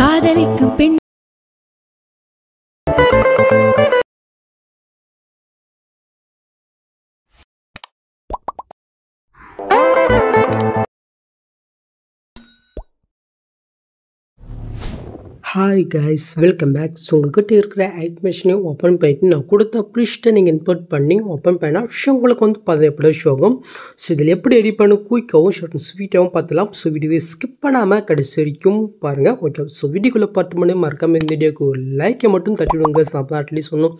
காதலிக்கும் பெண் hi guys welcome back so உங்ககிட்ட இருக்கிற ஐட் மிஷினை ஓப்பன் பண்ணிட்டு நான் கொடுத்த ப்ரிஷ்ட்டை நீங்கள் இன்போர்ட் பண்ணி ஓப்பன் பண்ணால் ஷோ உங்களுக்கு வந்து பதினெட்டு வருஷம் ஷோகம் ஸோ இதில் எப்படி ரெடி பண்ண குயிக்காகவும் ஷோ ஸ்வீட்டாகவும் பார்த்துலாம் ஸோ வீடியோவை ஸ்கிப் பண்ணாமல் கடைசி வரைக்கும் பாருங்கள் ஓகே ஸோ வீடியோக்குள்ளே பார்த்து முன்னே மறக்காமல் இந்த வீடியோக்கு ஒரு லைக்கை மட்டும் தட்டிவிடுங்க சாப்பிட சொன்னோம்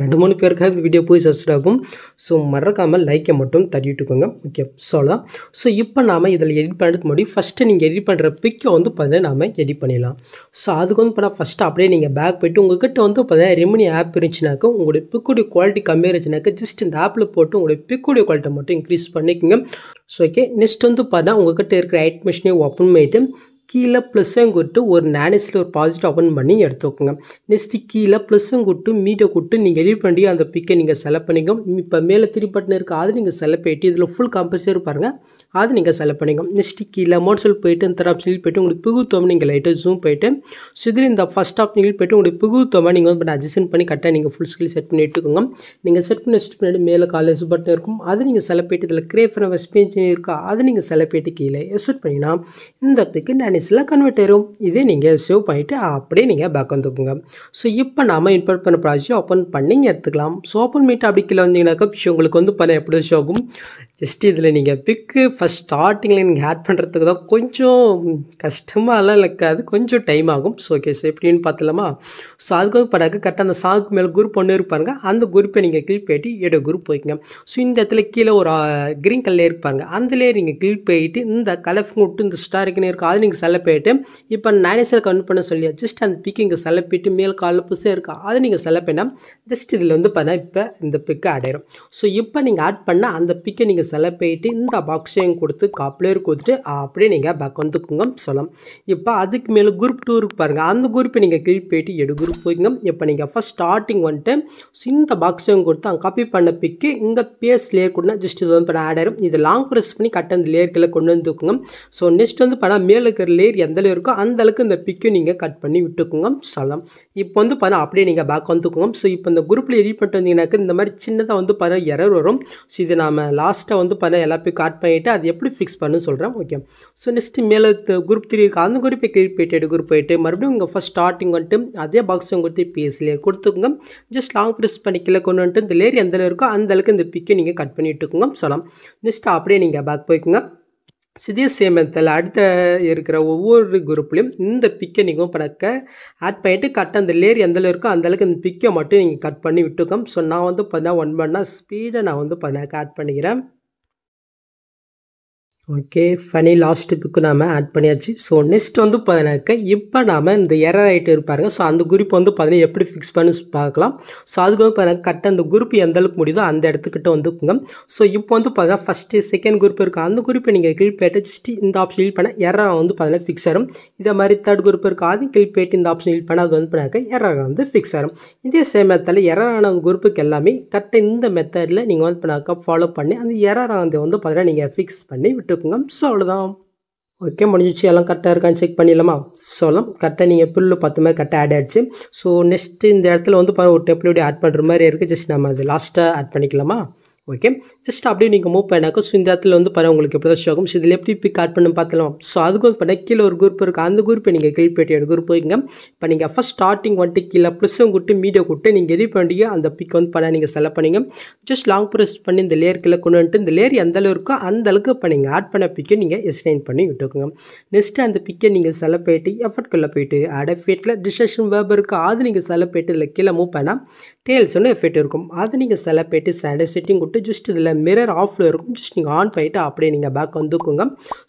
ரெண்டு மூணு பேருக்காக இந்த வீடியோ போய் சஸ்ட் ஆகும் ஸோ மறக்காமல் லைக்கை மட்டும் தட்டிட்டுக்கோங்க ஓகே அதான் ஸோ இப்போ நாம் இதில் எடிட் பண்ணுறதுக்கு முன்னாடி ஃபஸ்ட்டு நீங்கள் எடிட் பண்ணுற பிக்கை வந்து பார்த்தீங்கன்னா நாம் எடிட் பண்ணிடலாம் ஸோ அதுக்கு வந்து பார்த்தா ஃபஸ்ட்டு அப்படியே நீங்கள் பேக் போய்ட்டு உங்கள்கிட்ட வந்து பார்த்தீங்கன்னா ரிமினி ஆப் இருந்துச்சுனாக்கா உங்களுடைய பிக்குடைய குவாலிட்டி கம்மியாக இருந்துச்சுனாக்கா ஜஸ்ட் இந்த ஆப்பில் போட்டு உங்களுடைய பிக்குடைய குவாலிட்டி மட்டும் இன்க்ரீஸ் பண்ணிக்கோங்க ஸோ ஓகே நெக்ஸ்ட் வந்து பார்த்தா உங்கள்கிட்ட இருக்கிற ஐட் மிஷினே ஓப்பன் பண்ணிவிட்டு கீழே ப்ளஸ்ஸும் கொட்டு ஒரு நேனிஸில் ஒரு பாசிட்டிவ் ஓப்பன் பண்ணி எடுத்துக்கோங்க நெக்ஸ்ட்டு கீழே ப்ளஸ்ஸும் கொட்டு மீட்டை கொட்டு நீங்கள் எடிட் பண்ணி அந்த பிக்கை நீங்கள் செலக்ட் பண்ணிக்கோங்க இப்போ மேலே திரு பட்டன் இருக்குது அது நீங்கள் செலக்ட் போயிட்டு இதில் ஃபுல் கம்பல்சரி பாருங்கள் அது நீங்கள் செலக்ட் பண்ணிக்கோங்க நெக்ஸ்ட்டு கீழே மோட்ஸில் போயிட்டு அந்த ஆப்ஷனில் போய்ட்டு உங்களுக்கு புகுத்தோம் நீங்கள் லைட்டாக ஜூம் போயிட்டு ஸோ இதில் இந்த ஃபஸ்ட் ஆப்ஷனில் போய்ட்டு உங்களுக்கு புகுத்தோமா நீங்கள் வந்து அட்ஜஸ்ட் பண்ணி கரெக்டாக நீங்கள் ஃபுல் ஸ்கில் செட் பண்ணி எடுத்துக்கோங்க நீங்கள் செட் பண்ணி வச்சுட்டு பின்னாடி மேலே காலேஜ் பட்டன் இருக்கும் அது நீங்கள் செலக்ட் போயிட்டு இதில் கிரேஃபன் எக்ஸ்பீரியன்ஸ் இருக்கா அது நீங்கள் செலக்ட் போயிட்டு கீழே எக்ஸ்பெக்ட் பண்ணிங்கன்னா இந்த பிக்கு நான் மைனஸில் கன்வெர்ட் ஆயிரும் இதே நீங்கள் சேவ் பண்ணிவிட்டு அப்படியே நீங்கள் பேக் வந்துக்குங்க ஸோ இப்போ நாம் இன்புட் பண்ண ப்ராஜெக்ட் ஓப்பன் பண்ணிங்க எடுத்துக்கலாம் ஸோ ஓப்பன் பண்ணிட்டு அப்படி கீழே வந்தீங்கன்னாக்கா உங்களுக்கு வந்து பண்ண எப்படி ஷோ ஆகும் ஜஸ்ட் இதில் நீங்கள் பிக்கு ஃபஸ்ட் ஸ்டார்டிங்கில் நீங்கள் ஆட் பண்ணுறதுக்கு தான் கொஞ்சம் கஷ்டமாகலாம் இருக்காது கொஞ்சம் டைம் ஆகும் ஸோ ஓகே ஸோ எப்படின்னு பார்த்துலாமா ஸோ அதுக்கு வந்து படாக்க கரெக்டாக அந்த சாங்க்கு மேலே குரூப் ஒன்று இருப்பாருங்க அந்த குரூப்பை நீங்கள் கிளிக் போயிட்டு எடோ குரூப் போய்க்குங்க ஸோ இந்த இடத்துல கீழே ஒரு க்ரீன் கலர் இருப்பாங்க அந்த நீங்கள் கிளிக் போயிட்டு இந்த கலர் விட்டு இந்த ஸ்டாருக்குன்னு இருக்கும் அது நீங்கள் செல்ல போயிட்டு இப்போ நைனஸில் கன்வெர்ட் பண்ண சொல்லி ஜஸ்ட் அந்த பிக்கு இங்கே செல்ல போயிட்டு மேல் காலில் புதுசாக இருக்கும் அதை நீங்கள் செல்ல போயினா ஜஸ்ட் இதில் வந்து பார்த்தா இப்போ இந்த பிக்கு அடையிடும் ஸோ இப்போ நீங்கள் ஆட் பண்ணால் அந்த பிக்கை நீங்கள் செல்ல போயிட்டு இந்த பாக்ஸையும் கொடுத்து காப்பிலேயே கொடுத்துட்டு அப்படியே நீங்கள் பேக் வந்துக்குங்க சொல்லலாம் இப்போ அதுக்கு மேலே குரூப் டூ இருக்கு பாருங்கள் அந்த குரூப்பை நீங்கள் கிளிக் போயிட்டு எடு குரூப் போய்ங்க இப்போ நீங்கள் ஃபஸ்ட் ஸ்டார்டிங் வந்துட்டு ஸோ இந்த பாக்ஸையும் கொடுத்து அங்கே காப்பி பண்ண பிக்கு இங்கே பேஸ் லேயர் கொடுனா ஜஸ்ட் இது வந்து இப்போ ஆட் ஆயிடும் இது லாங் ப்ரெஸ் பண்ணி கட்ட அந்த லேயர்களை கொண்டு வந்துக்குங்க ஸோ நெக்ஸ்ட் வந்து பண்ணால் மேலே இருக்கிற லேயர் எந்த இருக்கோ அந்த அளவுக்கு இந்த பிக்கு நீங்கள் கட் பண்ணி விட்டுக்குங்க சொல்லலாம் இப்போ வந்து பாருங்கள் அப்படியே நீங்கள் பேக் வந்துக்குங்க ஸோ இப்போ இந்த குரூப்பில் எடிட் பண்ணிட்டு வந்தீங்கன்னாக்க இந்த மாதிரி சின்னதாக வந்து பாருங்கள் எரர் வரும் ஸோ இது நாம் லாஸ்ட்டாக வந்து பாருங்கள் எல்லாத்தையும் கட் பண்ணிவிட்டு அது எப்படி ஃபிக்ஸ் பண்ணு சொல்கிறேன் ஓகே ஸோ நெக்ஸ்ட்டு மேலே குரூப் த்ரீ இருக்கு அந்த குரூப்பை கிளிக் போயிட்டு குரூப் போயிட்டு மறுபடியும் உங்கள் ஃபஸ்ட் ஸ்டார்டிங் வந்துட்டு அதே பாக்ஸ் கொடுத்து பேஸ்லேயே கொடுத்துக்குங்க ஜஸ்ட் லாங் ப்ரெஸ் பண்ணி கொண்டு வந்துட்டு இந்த லேர் எந்த இருக்கோ அந்தளவுக்கு இந்த பிக்கை நீங்கள் கட் பண்ணிட்டுக்குங்க சொல்லலாம் நெக்ஸ்ட் அப்படியே நீங்கள் பேக் போய்க்குங்க சிதேஷ் சேமத்தில் அடுத்த இருக்கிற ஒவ்வொரு குரூப்லேயும் இந்த பிக்கை நீங்கள் பண்ணக்க ஆட் பண்ணிவிட்டு கட் அந்த லேர் எந்த இருக்கோ அந்தளவுக்கு இந்த பிக்கை மட்டும் நீங்கள் கட் பண்ணி விட்டுக்கோம் ஸோ நான் வந்து பார்த்தீங்கன்னா ஒன் பண்ணால் ஸ்பீடை நான் வந்து பார்த்தீங்கன்னா ஆட் பண்ணிக்கிறேன் ஓகே ஃபனி லாஸ்ட் புக்கு நாம் ஆட் பண்ணியாச்சு ஸோ நெக்ஸ்ட் வந்து பார்த்தீங்கன்னாக்க இப்போ நாம் இந்த எரர் ஆகிட்டு இருப்பாருங்க ஸோ அந்த குரூப் வந்து பார்த்தீங்கன்னா எப்படி ஃபிக்ஸ் பண்ணி பார்க்கலாம் ஸோ அதுக்கு வந்து பார்த்தீங்கன்னா கரெக்டாக அந்த குரூப் எந்த அளவுக்கு முடியுதோ அந்த இடத்துக்கிட்ட வந்துக்குங்க ஸோ இப்போ வந்து பார்த்தீங்கன்னா ஃபஸ்ட்டு செகண்ட் குரூப் இருக்கா அந்த குரூப்பை நீங்கள் கிளிக் போய்ட்டு ஜஸ்ட் இந்த ஆப்ஷன் ஹீல் பண்ண எரர் வந்து பார்த்தீங்கன்னா ஃபிக்ஸ் ஆகும் இதே மாதிரி தேர்ட் குரூப் இருக்கா அது கிளிக் போய்ட்டு இந்த ஆப்ஷன் ஹீல் பண்ண அது வந்து பண்ணாக்க எரர் வந்து ஃபிக்ஸ் ஆகும் இதே சேம் மெத்தடில் எரரான குரூப்புக்கு எல்லாமே கரெக்டாக இந்த மெத்தடில் நீங்கள் வந்து பண்ணாக்கா ஃபாலோ பண்ணி அந்த எரர் வந்து பார்த்தீங்கன்னா நீங்கள் ஃபிக்ஸ் பண்ணி விட்டு இருக்குங்க ஸோ அவ்வளோதான் ஓகே முடிஞ்சிச்சு எல்லாம் கரெக்டாக இருக்கான்னு செக் பண்ணிடலாமா சொல்லலாம் கரெக்டாக நீங்கள் புல்லு பத்து மாதிரி கரெக்டாக ஆட் ஆகிடுச்சு ஸோ நெக்ஸ்ட்டு இந்த இடத்துல வந்து ஒரு டெம்ப்ளேட் ஆட் பண்ணுற மாதிரி இருக்குது ஜஸ்ட் நம்ம அது லாஸ்ட்டாக ஆட் பண்ணிக்கலாமா ஓகே ஜஸ்ட் அப்படியே நீங்கள் மூவ் பண்ணாக்கோ ஸோ இந்த இடத்துல வந்து பாருங்கள் உங்களுக்கு எப்படி தான் ஷோகம் ஸோ இதில் எப்படி பிக் ஆட் பண்ணி பார்த்துலாம் ஸோ அதுக்கு வந்து பண்ண கீழே ஒரு குரூப் இருக்குது அந்த குரூப்பை நீங்கள் கிளிக் பேட்டியோட குரூப் போய்ங்க இப்போ நீங்கள் ஃபஸ்ட் ஸ்டார்டிங் வந்துட்டு கீழே ப்ளஸ்ஸும் கூட்டு மீடியோ கூட்டு நீங்கள் எது பண்ணி அந்த பிக் வந்து பண்ண நீங்கள் செலக்ட் பண்ணிங்க ஜஸ்ட் லாங் ப்ரெஸ் பண்ணி இந்த லேயர் கீழே கொண்டு வந்துட்டு இந்த லேயர் எந்த அளவு இருக்கோ அந்த அளவுக்கு இப்போ நீங்கள் ஆட் பண்ண பிக்கை நீங்கள் எஸ்டைன் பண்ணி விட்டுக்குங்க நெக்ஸ்ட்டு அந்த பிக்கை நீங்கள் செலக்ட் போயிட்டு எஃபர்ட்குள்ளே போயிட்டு அடஃபேட்டில் டிஸ்டேஷன் வேப் இருக்குது அது நீங்கள் செலக்ட் போயிட்டு இதில் கீழே மூவ் பண்ணால் டேல்ஸ் ஒன்று எஃபெக்ட் இருக்கும் அது நீங்கள் செலக்ட் போயிட்டு சேண்டை செட்டிங் கொடுத்து போட்டு ஜஸ்ட் இதில் மிரர் ஆஃபில் இருக்கும் ஜஸ்ட் நீங்கள் ஆன் பண்ணிவிட்டு அப்படியே நீங்கள் பேக் வந்துக்கோங்க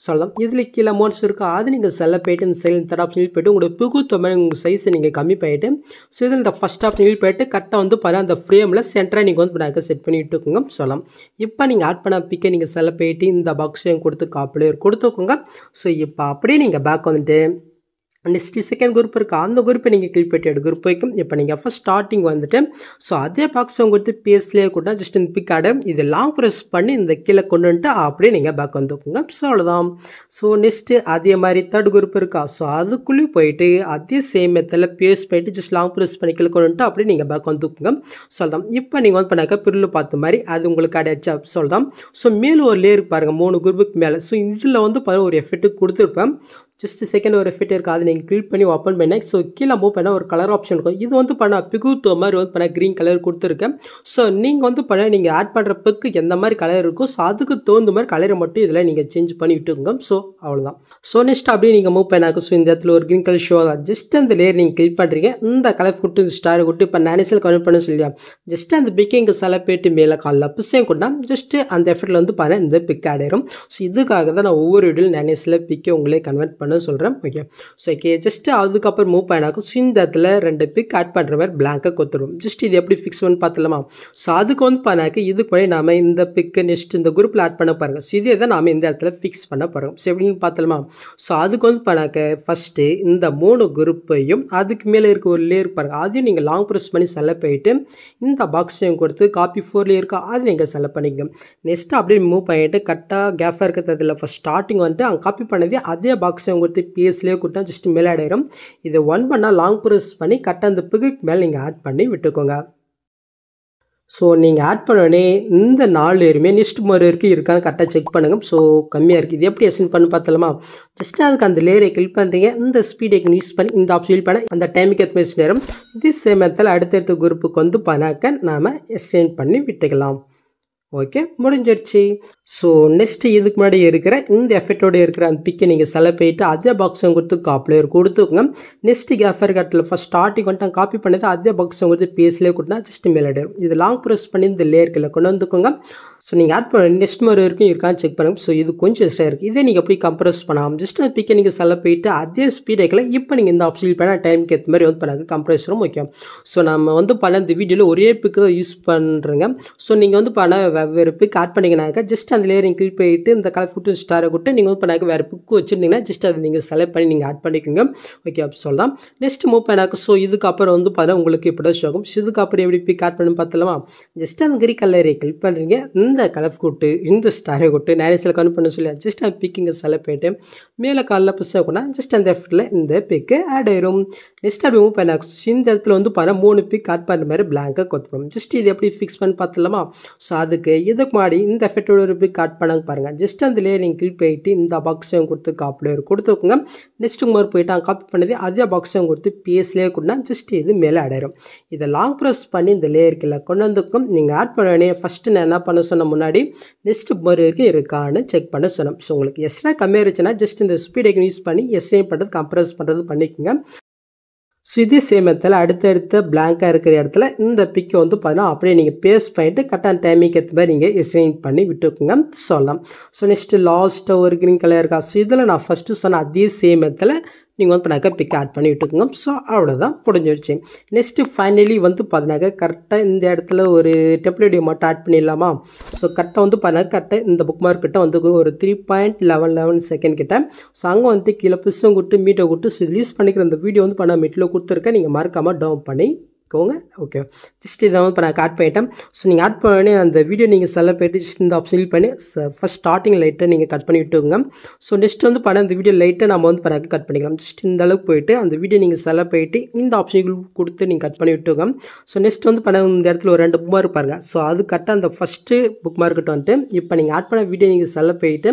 சொல்லலாம் இதில் கீழே மோட்ஸ் இருக்குது அது நீங்கள் செல்ல போயிட்டு இந்த செல் தேர்ட் ஆப்ஷன் போய்ட்டு உங்களோட புகுத்த மாதிரி உங்கள் சைஸை நீங்கள் கம்மி பண்ணிவிட்டு ஸோ இதில் இந்த ஃபஸ்ட் ஆப்ஷன் போயிட்டு கரெக்டாக வந்து பார்த்தா அந்த ஃப்ரேமில் சென்டராக நீங்கள் வந்து பேக்கை செட் பண்ணிவிட்டுக்கோங்க சொல்லலாம் இப்போ நீங்கள் ஆட் பண்ண பிக்கை நீங்கள் செல்ல போயிட்டு இந்த பாக்ஸையும் கொடுத்து காப்பிலையும் கொடுத்துக்கோங்க ஸோ இப்போ அப்படியே நீங்கள் பேக் வந்துட்டு நெக்ஸ்ட்டு செகண்ட் குரூப் இருக்குது அந்த குரூப்பை நீங்கள் கிளிக் பண்ணிட்டு குரூப் வைக்கும் இப்போ நீங்கள் ஃபஸ்ட் ஸ்டார்டிங் வந்துட்டு ஸோ அதே பாக்ஸ் உங்களுக்கு பிஎஸ்லேயே கூட ஜஸ்ட் இந்த பிக் ஆடம் இது லாங் ப்ரெஸ் பண்ணி இந்த கீழே கொண்டு வந்துட்டு அப்படியே நீங்கள் பேக் வந்துக்குங்க ஸோ அவ்வளோதான் ஸோ நெக்ஸ்ட்டு அதே மாதிரி தேர்ட் குரூப் இருக்கா ஸோ அதுக்குள்ளேயும் போயிட்டு அதே சேம் மெத்தில் பிஎஸ் பண்ணிட்டு ஜஸ்ட் லாங் ப்ரெஸ் பண்ணி கீழே கொண்டு வந்துட்டு அப்படியே நீங்கள் பேக் வந்துக்குங்க ஸோ அதான் இப்போ நீங்கள் வந்து பண்ணாக்க பிரில் பார்த்த மாதிரி அது உங்களுக்கு அடையாச்சு அப்படி சொல்லலாம் ஸோ மேலும் ஒரு லேயர் பாருங்கள் மூணு குரூப்புக்கு மேலே ஸோ இதில் வந்து பாருங்கள் ஒரு எஃபெக்ட்டு கொடுத்துருப்பேன் ஜஸ்ட் செகண்ட் ஒரு ஃபிட் இருக்குது அதை நீங்கள் கிளிக் பண்ணி ஓப்பன் பண்ணேன் ஸோ கீழே மூவ் பண்ணால் ஒரு கலர் ஆப்ஷன் இருக்கும் இது வந்து பண்ணால் பிகுத்தோ மாதிரி வந்து பண்ணால் க்ரீன் கலர் கொடுத்துருக்கேன் ஸோ நீங்கள் வந்து பண்ண நீங்கள் ஆட் பண்ணுறப்பக்கு எந்த மாதிரி கலர் இருக்கும் ஸோ அதுக்கு தகுந்த மாதிரி கலரை மட்டும் இதில் நீங்கள் சேஞ்ச் பண்ணி விட்டுங்க ஸோ அவ்வளோதான் ஸோ நெக்ஸ்ட் அப்படியே நீங்கள் மூவ் பண்ணாக்க ஸோ இந்த இடத்துல ஒரு க்ரீன் கலர் ஷோ தான் ஜஸ்ட் அந்த லேயர் நீங்கள் கிளிக் பண்ணுறீங்க இந்த கலர் கொடுத்து ஸ்டார் கொடுத்து இப்போ நேனிசல் கன்வெர்ட் பண்ண சொல்லியா ஜஸ்ட் அந்த பிக்கிங்க சில பேட்டு மேலே காலில் பிசையும் கொடுத்தா ஜஸ்ட் அந்த எஃபர்ட்டில் வந்து பண்ண இந்த பிக் ஆடிடும் ஸோ இதுக்காக தான் நான் ஒவ்வொரு வீடியோ நேனிஸில் பிக்கை உங்களே கன்வெர்ட் பண்ணுறேன் பண்ண சொல்கிறேன் ஓகே ஸோ ஓகே ஜஸ்ட் அதுக்கப்புறம் மூவ் பண்ணாக்கும் ஸோ இந்த இடத்துல ரெண்டு பிக் ஆட் பண்ணுற மாதிரி பிளாங்காக கொத்துடும் ஜஸ்ட் இது எப்படி ஃபிக்ஸ் பண்ணி பார்த்துலாமா ஸோ அதுக்கு வந்து பண்ணாக்க இதுக்கு முன்னாடி நாம இந்த பிக்கு நெக்ஸ்ட் இந்த குரூப்பில் ஆட் பண்ண பாருங்கள் ஸோ இதே தான் நாம் இந்த இடத்துல ஃபிக்ஸ் பண்ண போகிறோம் ஸோ எப்படின்னு பார்த்தலாமா ஸோ அதுக்கு வந்து பண்ணாக்க ஃபஸ்ட்டு இந்த மூணு குரூப்பையும் அதுக்கு மேலே இருக்க ஒரு லேயர் பாருங்கள் அதையும் நீங்கள் லாங் ப்ரெஸ் பண்ணி செல்ல போயிட்டு இந்த பாக்ஸையும் கொடுத்து காப்பி ஃபோர் லேயர் இருக்கோ அது நீங்கள் செல்ல பண்ணிக்கங்க நெக்ஸ்ட்டு அப்படியே மூவ் பண்ணிவிட்டு கரெக்டாக கேஃபாக இருக்கிறதுல ஃபஸ்ட் ஸ்டார்டிங் வந்துட்டு அங்கே காப்பி பண்ணதே அதே பாக்ஸையும் விஷயம் கொடுத்து பிஎஸ்லேயே கொடுத்தா ஜஸ்ட் மேலே ஆகிடும் இது ஒன் பண்ணால் லாங் ப்ரெஸ் பண்ணி கரெக்டாக அந்த பிகுக்கு மேலே நீங்கள் ஆட் பண்ணி விட்டுக்கோங்க ஸோ நீங்கள் ஆட் பண்ணோடனே இந்த நாலு எருமே நெக்ஸ்ட் மொரு இருக்குது இருக்கான்னு கரெக்டாக செக் பண்ணுங்கள் ஸோ கம்மியாக இருக்குது இது எப்படி எசன் பண்ணி பார்த்தலாமா ஜஸ்ட் அதுக்கு அந்த லேயரை கிளிக் பண்ணுறீங்க இந்த ஸ்பீடை யூஸ் பண்ணி இந்த ஆப்ஷன் பண்ண அந்த டைமுக்கு எத்தனை நேரம் இதே சேமத்தில் அடுத்தடுத்த குரூப்புக்கு வந்து பண்ணாக்க நாம் எக்ஸ்டெண்ட் பண்ணி விட்டுக்கலாம் ஓகே முடிஞ்சிருச்சு ஸோ நெக்ஸ்ட்டு இதுக்கு முன்னாடி இருக்கிற இந்த எஃபெக்டோடு இருக்கிற அந்த பிக்கை நீங்கள் செலவு போயிட்டு அதே பாக்ஸும் கொடுத்து காப்பிலேயர் கொடுத்துக்கோங்க நெக்ஸ்ட்டு எஃபர் கட்டில் ஃபஸ்ட் ஸ்டார்டிங் வந்துட்டு காப்பி பண்ணது அதே பாக்ஸும் கொடுத்து பேஸ்லேயே கொடுத்தா ஜஸ்ட் மேலாடிடும் இது லாங் ப்ரெஸ் பண்ணி இந்த லேயர்கில் கொண்டு வந்துக்கோங்க ஸோ நீங்கள் ஆட் பண்ண நெக்ஸ்ட் மாதிரி வரைக்கும் இருக்கான்னு செக் பண்ணுங்கள் ஸோ இது கொஞ்சம் எக்ஸ்ட்ரா இருக்குது இதே நீங்கள் எப்படி கம்ப்ரஸ் பண்ணாமல் ஜஸ்ட் அந்த பிக்கை நீங்கள் செலவு போயிட்டு அதே ஸ்பீடேக்கில் இப்போ நீங்கள் இந்த ஆப்ஷன் பண்ணால் டைமுக்கு ஏற்ற மாதிரி வந்து பண்ணாங்க கம்ப்ரஸரும் முக்கியம் ஸோ நம்ம வந்து பண்ண இந்த வீடியோவில் ஒரே பிக்கு தான் யூஸ் பண்ணுறேங்க ஸோ நீங்கள் வந்து பண்ண வெவ்வேறு பிக் ஆட் பண்ணிங்கனாக்கா ஜஸ்ட் அந்த லேயரிங் கிளிக் போயிட்டு இந்த கலர் ஃபுட்டு ஸ்டாரை கொடுத்து நீங்கள் ஓப்பன் பண்ணாக்க வேறு புக்கு வச்சுருந்தீங்கன்னா ஜஸ்ட் அதை நீங்கள் செலக்ட் பண்ணி நீங்கள் ஆட் பண்ணிக்கோங்க ஓகே அப்படி சொல்லலாம் நெக்ஸ்ட் மூவ் பண்ணாக்கு ஸோ இதுக்கப்புறம் வந்து பார்த்தா உங்களுக்கு இப்படி தான் ஆகும் ஸோ இதுக்கப்புறம் எப்படி பிக் ஆட் பண்ணி பார்த்தலாமா ஜஸ்ட் அந்த கிரி கலரை கிளிக் பண்ணுறீங்க இந்த கலர் கூட்டு இந்த ஸ்டாரை கொடுத்து நிறைய சில கவுண்ட் பண்ண சொல்லி ஜஸ்ட் அந்த பிக்கிங்க செலக்ட் பண்ணிட்டு மேலே காலில் புதுசாக கூட ஜஸ்ட் அந்த எஃபர்ட்டில் இந்த பிக்கு ஆட் ஆயிரும் நெக்ஸ்ட் அப்படி மூவ் பண்ணாக்கு இந்த இடத்துல வந்து பார்த்தா மூணு பிக் ஆட் பண்ணுற மாதிரி பிளாங்காக கொடுத்துடும் ஜஸ்ட் இது எப்படி ஃபிக்ஸ் பண்ணி பார்த்தலாமா ஸோ அதுக்கு இதுக்கு மாடி இந்த எஃபெக்டோட ஒரு போய் கட் பண்ணாங்க பாருங்கள் ஜஸ்ட் அதுலேயே நீங்கள் கிளிக் போயிட்டு இந்த பாக்ஸையும் கொடுத்து காப்பிலேயே கொடுத்துக்கோங்க நெக்ஸ்ட்டு மாதிரி போயிட்டு அங்கே காப்பி பண்ணது அதே பாக்ஸையும் கொடுத்து பிஎஸ்லேயே கொடுனா ஜஸ்ட் இது மேலே அடையிடும் இதை லாங் ப்ரெஸ் பண்ணி இந்த லேயருக்குள்ள கொண்டு வந்துக்கும் நீங்கள் ஆட் பண்ண உடனே ஃபஸ்ட்டு நான் என்ன பண்ண சொன்ன முன்னாடி நெக்ஸ்ட் மாதிரி வரைக்கும் இருக்கான்னு செக் பண்ண சொன்னோம் ஸோ உங்களுக்கு எஸ்ட்ரா கம்மியாக இருந்துச்சுன்னா ஜஸ்ட் இந்த ஸ்பீடை யூஸ் பண்ணி எஸ்ஏ பண்ணுறது கம்ப்ரஸ் பண்ணுறது பண்ணிக்கோங்க ஸோ இதே சேம் இடத்துல அடுத்தடுத்த பிளாங்காக இருக்கிற இடத்துல இந்த பிக்கை வந்து பார்த்தீங்கன்னா அப்படியே நீங்கள் பேஸ் பண்ணிவிட்டு கரெக்டான டைமிங் ஏற்ற மாதிரி நீங்கள் எஸ்டைன் பண்ணி விட்டுக்குங்க சொல்லலாம் ஸோ நெக்ஸ்ட்டு லாஸ்ட்டாக ஒரு கிரீன் கலர் இருக்கா ஸோ இதில் நான் ஃபஸ்ட்டு சொன்ன அதே சேம் இடத்துல நீங்கள் வந்து பண்ணாக்க பிக் ஆட் பண்ணி விட்டுக்கோங்க ஸோ அவ்வளோதான் முடிஞ்சிடுச்சு நெக்ஸ்ட்டு ஃபைனலி வந்து பார்த்தினாக்க கரெக்டாக இந்த இடத்துல ஒரு டெப்ளேடியோ மட்டும் ஆட் பண்ணிடலாமா ஸோ கரெக்டாக வந்து பார்த்தீங்கன்னா கரெக்டாக இந்த புக் மார்க் கிட்ட வந்து ஒரு three point eleven eleven second கிட்ட ஸோ அங்கே வந்து கீழே பிசும் கூட்டு மீட்டை கூட்டு ஸோ பண்ணிக்கிற அந்த வீடியோ வந்து பண்ண மீட்டில் கொடுத்துருக்கேன் நீங்கள் மறக்காமல் டவுன் பண்ணி கோங்க ஓகே ஜஸ்ட் இதை வந்து இப்போ நான் ஆட் பண்ணிட்டேன் ஸோ நீங்கள் ஆட் பண்ணி அந்த வீடியோ நீங்கள் செல்ல போய்ட்டு ஜஸ்ட் இந்த ஆப்ஷன் ஃபில் பண்ணி ஃபஸ்ட் ஸ்டார்டிங் லைட்டை நீங்கள் கட் பண்ணி விட்டுங்க ஸோ நெக்ஸ்ட் வந்து பண்ண அந்த வீடியோ லைட்டை நம்ம வந்து பிறகு கட் பண்ணிக்கலாம் ஜஸ்ட் இந்த அளவுக்கு போயிட்டு அந்த வீடியோ நீங்கள் செல்ல போயிட்டு இந்த ஆப்ஷனுக்கு கொடுத்து நீங்கள் கட் பண்ணி விட்டுங்க ஸோ நெக்ஸ்ட் வந்து பண்ண இந்த இடத்துல ஒரு ரெண்டு புக் மார்க் பாருங்கள் ஸோ அது கரெக்டாக அந்த ஃபஸ்ட்டு புக் மார்க்கிட்ட வந்துட்டு இப்போ நீங்கள் ஆட் பண்ண வீடியோ நீங்கள் செல்ல போயிட்டு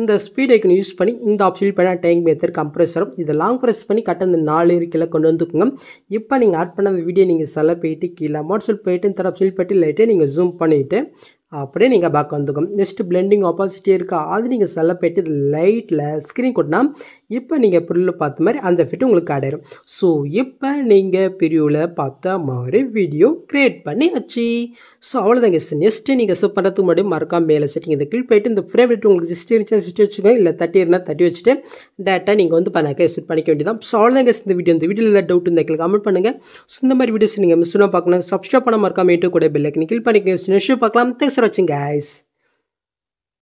இந்த ஸ்பீட் ஐக்கன் யூஸ் பண்ணி இந்த ஆப்ஷன் பண்ணால் டேங்க் மேத்தர் கம்ப்ரெஸரும் இதை லாங் ப்ரெஸ் பண்ணி கட்ட இந்த நாலு கீழே கொண்டு வந்துக்குங்க இப்போ நீங்கள் ஆட் பண்ண அந்த வீடியோ நீங்கள் செல்ல போயிட்டு கீழே மோட்ஸில் போயிட்டு இந்த ஆப்ஷன் போயிட்டு லைட்டே நீங்கள் ஜூம் பண்ணிவிட்டு அப்படியே நீங்கள் பேக் வந்துக்கும் நெக்ஸ்ட்டு பிளெண்டிங் ஆப்போசிட்டே இருக்கா அது நீங்கள் செல்ல போயிட்டு லைட்டில் ஸ்க்ரீன் கொட்டினா இப்போ நீங்கள் ப்ரிவ்யூவில் பார்த்த மாதிரி அந்த ஃபிட் உங்களுக்கு கிடைடும் ஸோ இப்போ நீங்கள் ப்ரிவ்யூவில் பார்த்த மாதிரி வீடியோ க்ரியேட் பண்ணியாச்சு ஸோ அவ்வளோதாங்க நெக்ஸ்ட்டு நீங்கள் சிப் பண்ணுறதுக்கு முன்னாடி மறக்காம மேலே செட்டிங் இந்த கிளிக் போயிட்டு இந்த ஃபேவரட் உங்களுக்கு சிஸ்டி இருந்துச்சா சிஸ்டி வச்சுக்கோங்க இல்லை தட்டி இருந்தால் தட்டி வச்சுட்டு டேரெக்டாக நீங்கள் வந்து பண்ணாக்க செட் பண்ணிக்க வேண்டியதான் ஸோ அவ்வளோதாங்க இந்த வீடியோ இந்த வீடியோவில் ஏதாவது டவுட் இருந்தால் கமெண்ட் பண்ணுங்கள் ஸோ இந்த மாதிரி வீடியோஸ் நீங்கள் மிஸ் பண்ணால் பார்க்கணும் சப்ஸ்கிரைப் பண்ண மறக்காம யூடியூப் கூட நீங்கள் கிளிக் பண்ணிக்கோங்க நிஷு பார்க்கலாம் தேங்க்ஸ் ஃபார் வாட்சிங் கைஸ்